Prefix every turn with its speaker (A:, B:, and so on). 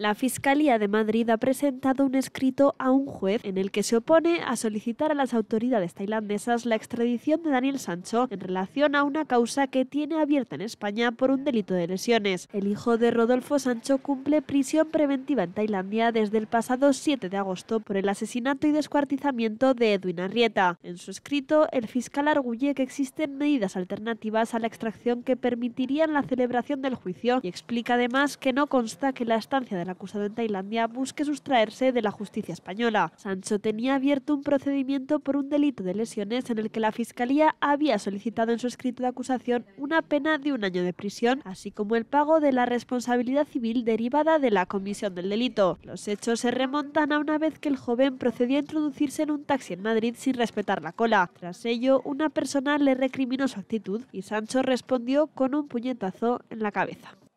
A: La Fiscalía de Madrid ha presentado un escrito a un juez en el que se opone a solicitar a las autoridades tailandesas la extradición de Daniel Sancho en relación a una causa que tiene abierta en España por un delito de lesiones. El hijo de Rodolfo Sancho cumple prisión preventiva en Tailandia desde el pasado 7 de agosto por el asesinato y descuartizamiento de Edwin Arrieta. En su escrito, el fiscal arguye que existen medidas alternativas a la extracción que permitirían la celebración del juicio y explica además que no consta que la estancia de acusado en Tailandia busque sustraerse de la justicia española. Sancho tenía abierto un procedimiento por un delito de lesiones en el que la Fiscalía había solicitado en su escrito de acusación una pena de un año de prisión, así como el pago de la responsabilidad civil derivada de la comisión del delito. Los hechos se remontan a una vez que el joven procedía a introducirse en un taxi en Madrid sin respetar la cola. Tras ello, una persona le recriminó su actitud y Sancho respondió con un puñetazo en la cabeza.